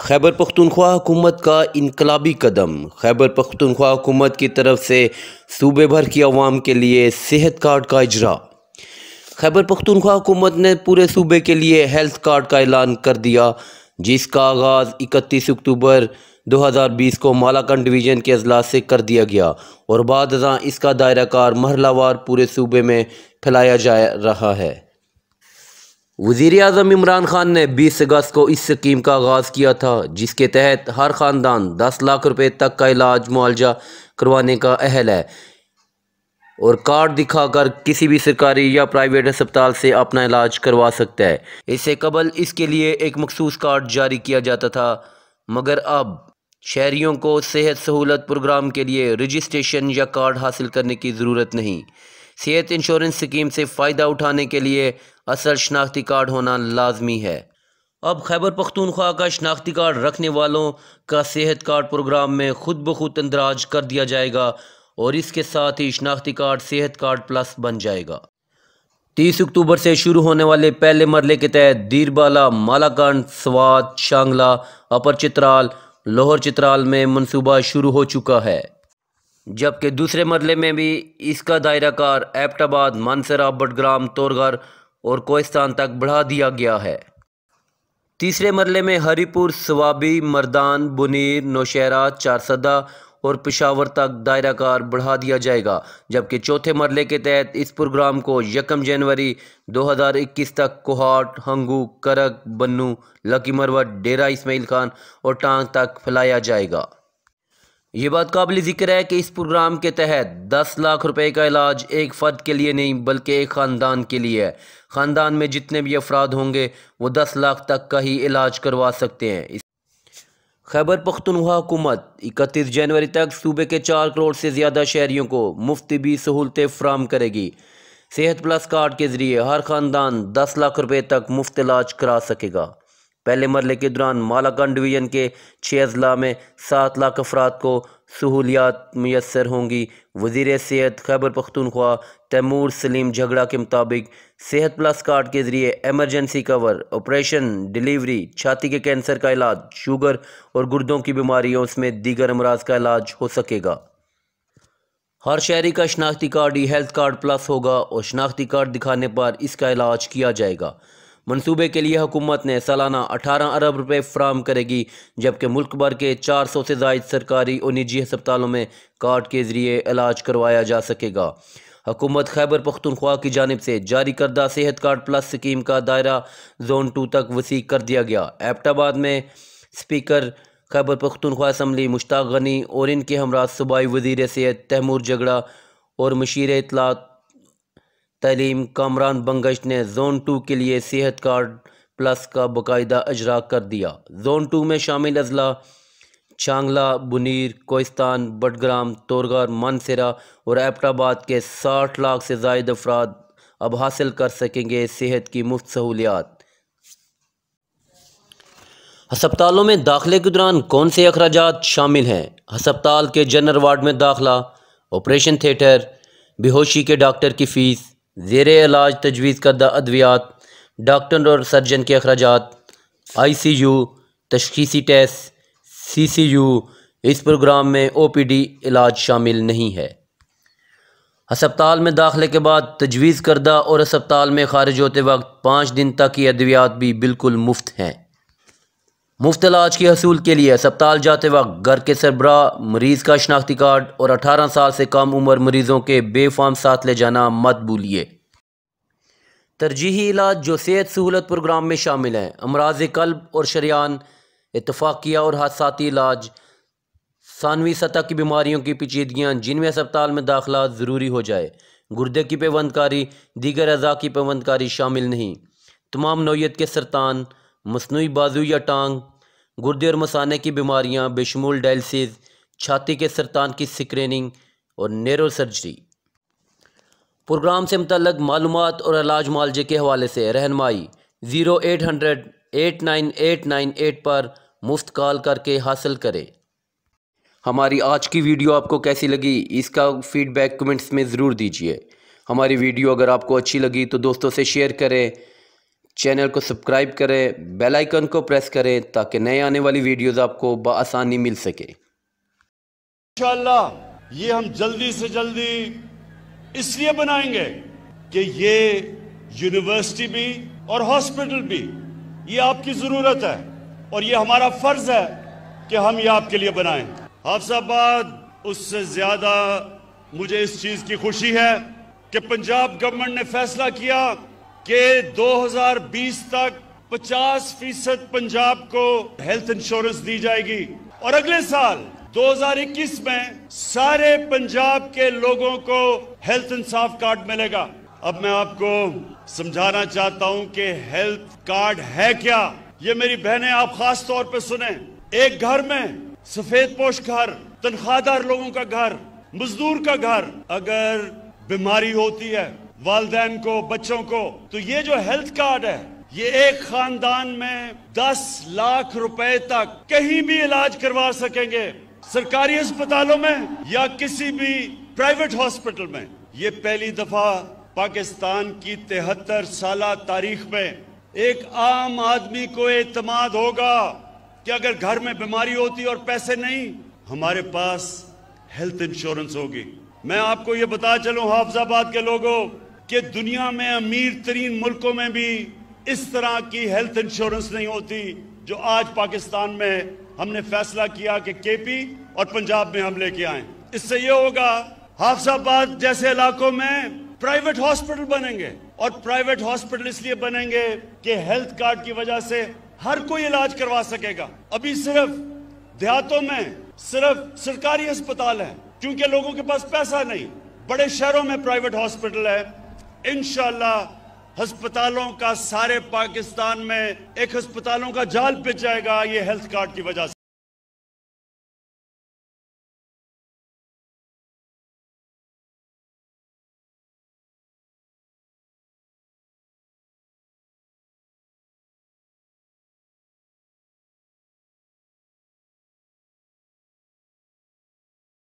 खैबर पख्तनख्वा हुकूमत का इनकलाबी कदम खैबर पख्तनख्वा हुकूमत की तरफ से सूबे भर की आवाम के लिए सेहत कार्ड का इजरा खैबर पख्तनख्वा हुकूमत ने पूरे सूबे के लिए हेल्थ कार्ड का ऐलान कर दिया जिसका आगाज़ इकतीस अक्टूबर 2020 को मालाकंड डिवीज़न के अजलास से कर दिया गया और बाद इसका दायरा कार मरलावार पूरे सूबे में फैलाया जा रहा है वज़ी अजम इमरान खान ने बीस अगस्त को इस स्कीम का आगाज़ किया था जिसके तहत हर ख़ानदान दस लाख रुपये तक का इलाज मुआवजा करवाने का अहल है और कार्ड दिखाकर किसी भी सरकारी या प्राइवेट अस्पताल से अपना इलाज करवा सकता है इससे कबल इसके लिए एक मखसूस कार्ड जारी किया जाता था मगर अब शहरीों को सेहत सहूलत प्रोग्राम के लिए रजिस्ट्रेशन या कार्ड हासिल करने की ज़रूरत नहीं सेहत इंश्योरेंस स्कीम से फ़ायदा उठाने के लिए असल शनाख्ती कार्ड होना लाजमी है अब खैबर पख्तूनख्वा का शनाख्ती कार्ड रखने वालों का सेहत कार्ड प्रोग्राम में खुद ब खुद अंदराज कर दिया जाएगा और इसके साथ ही शनाख्ती कार्ड सेहत कार्ड प्लस बन जाएगा तीस अक्टूबर से शुरू होने वाले पहले मरले के तहत दीरबाला मालाकंड स्वाद शांगला अपर चित्राल लाहौर चित्राल में मनसूबा शुरू हो चुका है जबकि दूसरे मरले में भी इसका दायरा कार एबटाबाद मानसरा बटग्राम तोरगर और कोस्तान तक बढ़ा दिया गया है तीसरे मरले में हरीपुर सवाबी मर्दान बुनीर नौशहरा चारसदा और पिशावर तक दायरा कार बढ़ा दिया जाएगा जबकि चौथे मरले के तहत इस प्रोग्राम को यकम जनवरी 2021 तक कोहाट हंगू करक बन्नू लकी मरवत डेरा इस्माइल खान और टांग तक फैलाया जाएगा ये बात काबिल ज़िक्र है कि इस प्रोग्राम के तहत दस लाख रुपए का इलाज एक फ़र्द के लिए नहीं बल्कि एक ख़ानदान के लिए है ख़ानदान में जितने भी अफराद होंगे वो दस लाख तक का ही इलाज करवा सकते हैं खैबर पख्तनवा हुकूमत इकतीस जनवरी तक सूबे के चार करोड़ से ज़्यादा शहरीों को मुफ्त भी सहूलतें फ्राहम करेगी सेहत प्लस कार्ड के ज़रिए हर ख़ानदान दस लाख रुपये तक मुफ्त इलाज करा सकेगा पहले मरले के दौरान मालाकान डिवीज़न के छः अजला में सात लाख अफराद को सहूलियात मैसर होंगी वजीर सेहत खैबर पख्तनख्वा तैमूर सलीम झगड़ा के मुताबिक सेहत प्लस कार्ड के ज़रिए एमरजेंसी कवर ऑपरेशन डिलीवरी छाती के कैंसर का इलाज शुगर और गुर्दों की बीमारियों समेत दीगर अमराज का इलाज हो सकेगा हर शहरी का शनाख्ती कार्ड ही हेल्थ कार्ड प्लस होगा और शनाख्ती कार्ड दिखाने पर इसका इलाज किया जाएगा मनसूबे के लिए हुकूमत ने सालाना अठारह अरब रुपये फ्राहम करेगी जबकि मुल्क भर के चार सौ से जायद सरकारी और निजी हस्पतालों में कार्ड के ज़रिए इलाज करवाया जा सकेगा हुकूमत खैबर पख्तनख्वा की जानब से जारी करदा सेहत कार्ड प्लस स्कीम का दायरा जोन टू तक वसी कर दिया गया एबटाबाद में स्पीकर खैबर पख्तनख्वा इसम्बली मुश्ताक गनी और इनके हमरा सूबाई वजीर सेहत तैमूर जगड़ा और मशीर इतलात तलीम कामरान बंगश ने जोन टू के लिए सेहत कार्ड प्लस का बाकायदा अजरा कर दिया जोन टू में शामिल अजला छांगला बुनीर कोस्तान बडग्राम तोरगार मानसरा और एबटाबाद के साठ लाख से जायद अफराद अब हासिल कर सकेंगे सेहत की मुफ्त सहूलियात हस्पतालों में दाखिले के दौरान कौन से अखराज शामिल हैं हस्पताल के जनरल वार्ड में दाखिला ऑपरेशन थिएटर बेहोशी के डॉक्टर की फ़ीस ज़ेर इलाज तजवीज़ करदा अद्वियात डॉक्टर और सर्जन के अखराज आई सी यू तशखीसी टेस्ट सी सी यू इस प्रोग्राम में ओ पी डी इलाज शामिल नहीं है हस्पताल में दाखिले के बाद तजवीज़ करदा और हस्पताल में खारिज होते वक्त पाँच दिन तक ये अद्वियात भी बिल्कुल मुफ्त हैं मुफ्त इलाज के हसूल के लिए अस्पताल जाते वक्त घर के सरबरा मरीज़ का शनाख्ती कार्ड और अठारह साल से कम उम्र मरीज़ों के बेफाम साथ ले जाना मत भूलिए तरजीही इलाज जो सेहत सहूलत प्रोग्राम में शामिल हैं अमराज कल्ब और शरियान इतफाक़िया और हादसाती इलाज सानवी सतह की बीमारियों की पेचीदगियाँ जिनमें अस्पताल में दाखिला ज़रूरी हो जाए गुर्दे की पेबंदकारी दीगर अज़ा की पेबंदकारी शामिल नहीं तमाम नोयत के सरतान मसनू बाजू या टांग गुर्दे और मसाने की बीमारियाँ बेशमूल डायलिसिस छाती के सरतान की स्क्रीनिंग और नेरो सर्जरी प्रोग्राम से मतलब मालूम और इलाज मालजे के हवाले से रहनमाई zero eight hundred eight nine eight nine eight पर मुफ्त कॉल करके हासिल करें हमारी आज की वीडियो आपको कैसी लगी इसका फ़ीडबैक कमेंट्स में ज़रूर दीजिए हमारी वीडियो अगर आपको अच्छी लगी तो दोस्तों से शेयर करें चैनल को सब्सक्राइब करें बेल आइकन को प्रेस करें ताकि नए आने वाली वीडियोस आपको बसानी मिल सके ये हम जल्दी से जल्दी इसलिए बनाएंगे कि ये यूनिवर्सिटी भी और हॉस्पिटल भी ये आपकी ज़रूरत है और ये हमारा फ़र्ज़ है कि हम ये आपके लिए बनाएं हाफसाबाद उससे ज़्यादा मुझे इस चीज़ की खुशी है कि पंजाब गवर्नमेंट ने फैसला किया कि 2020 तक 50 फीसद पंजाब को हेल्थ इंश्योरेंस दी जाएगी और अगले साल 2021 में सारे पंजाब के लोगों को हेल्थ इंसाफ कार्ड मिलेगा अब मैं आपको समझाना चाहता हूं कि हेल्थ कार्ड है क्या ये मेरी बहनें आप खास तौर पे सुने एक घर में सफेद पोष घर तनख्वाहदार लोगों का घर मजदूर का घर अगर बीमारी होती है वालदेन को बच्चों को तो ये जो हेल्थ कार्ड है ये एक खानदान में 10 लाख रुपए तक कहीं भी इलाज करवा सकेंगे सरकारी अस्पतालों में या किसी भी प्राइवेट हॉस्पिटल में ये पहली दफा पाकिस्तान की तिहत्तर साल तारीख में एक आम आदमी को एतमाद होगा कि अगर घर में बीमारी होती और पैसे नहीं हमारे पास हेल्थ इंश्योरेंस होगी मैं आपको ये बता चलूं हाफजाबाद के लोगों कि दुनिया में अमीर तरीन मुल्कों में भी इस तरह की हेल्थ इंश्योरेंस नहीं होती जो आज पाकिस्तान में हमने फैसला किया कि केपी और पंजाब में हम लेके आए इससे ये होगा हाफसाबाद जैसे इलाकों में प्राइवेट हॉस्पिटल बनेंगे और प्राइवेट हॉस्पिटल इसलिए बनेंगे कि हेल्थ कार्ड की वजह से हर कोई इलाज करवा सकेगा अभी सिर्फ देहातों में सिर्फ सरकारी अस्पताल है क्योंकि लोगों के पास पैसा नहीं बड़े शहरों में प्राइवेट हॉस्पिटल है इन अस्पतालों का सारे पाकिस्तान में एक अस्पतालों का जाल पिच जाएगा ये हेल्थ कार्ड की वजह से